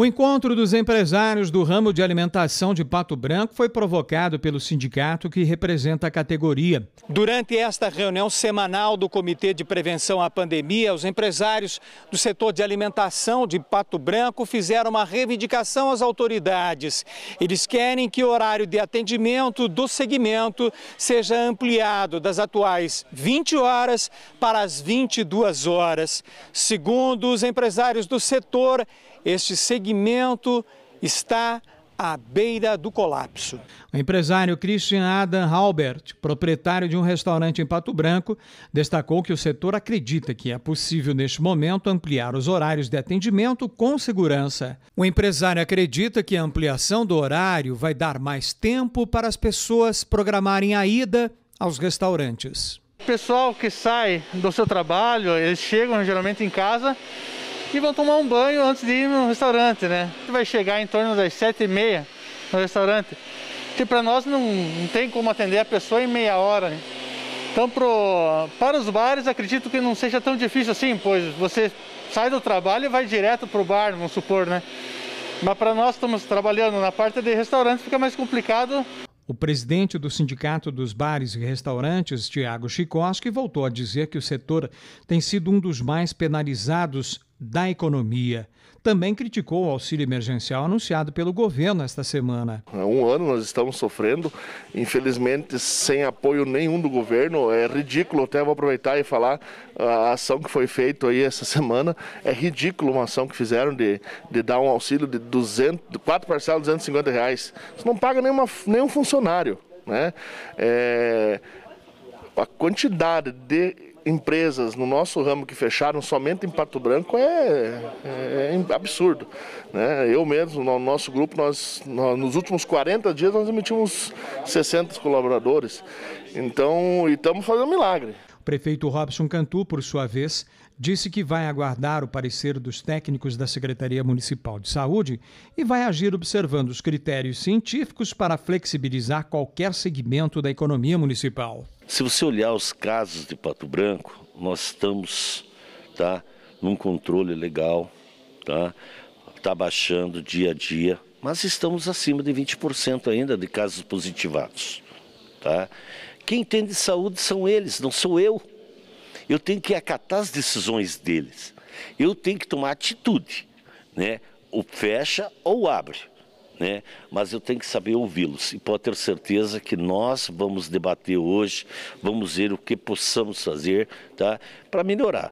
O encontro dos empresários do ramo de alimentação de Pato Branco foi provocado pelo sindicato que representa a categoria. Durante esta reunião semanal do Comitê de Prevenção à Pandemia, os empresários do setor de alimentação de Pato Branco fizeram uma reivindicação às autoridades. Eles querem que o horário de atendimento do segmento seja ampliado das atuais 20 horas para as 22 horas. Segundo os empresários do setor, este segmento está à beira do colapso. O empresário Christian Adam Halbert, proprietário de um restaurante em Pato Branco, destacou que o setor acredita que é possível, neste momento, ampliar os horários de atendimento com segurança. O empresário acredita que a ampliação do horário vai dar mais tempo para as pessoas programarem a ida aos restaurantes. O pessoal que sai do seu trabalho, eles chegam geralmente em casa e vão tomar um banho antes de ir no restaurante, né? Que vai chegar em torno das sete e meia no restaurante. Que para nós não, não, tem como atender a pessoa em meia hora. Né? Então pro, para os bares acredito que não seja tão difícil assim, pois você sai do trabalho e vai direto para o bar, vamos supor, né? Mas para nós estamos trabalhando na parte de restaurante fica mais complicado. O presidente do Sindicato dos Bares e Restaurantes, Tiago Chicoski, voltou a dizer que o setor tem sido um dos mais penalizados da Economia. Também criticou o auxílio emergencial anunciado pelo governo esta semana. Há um ano nós estamos sofrendo, infelizmente sem apoio nenhum do governo. É ridículo, até vou aproveitar e falar a ação que foi feita aí essa semana. É ridículo uma ação que fizeram de, de dar um auxílio de 200, quatro parcelas de 250 reais. Isso não paga nenhuma, nenhum funcionário. Né? É, a quantidade de empresas no nosso ramo que fecharam somente em Pato Branco é, é, é absurdo. Né? Eu mesmo, no nosso grupo, nós, nós, nos últimos 40 dias nós emitimos 60 colaboradores. Então, estamos fazendo um milagre. O prefeito Robson Cantu, por sua vez, disse que vai aguardar o parecer dos técnicos da Secretaria Municipal de Saúde e vai agir observando os critérios científicos para flexibilizar qualquer segmento da economia municipal. Se você olhar os casos de Pato Branco, nós estamos tá, num controle legal, está tá baixando dia a dia, mas estamos acima de 20% ainda de casos positivados. Tá? Quem entende saúde são eles, não sou eu. Eu tenho que acatar as decisões deles. Eu tenho que tomar atitude, né? O fecha ou abre né? mas eu tenho que saber ouvi-los. E pode ter certeza que nós vamos debater hoje, vamos ver o que possamos fazer tá? para melhorar.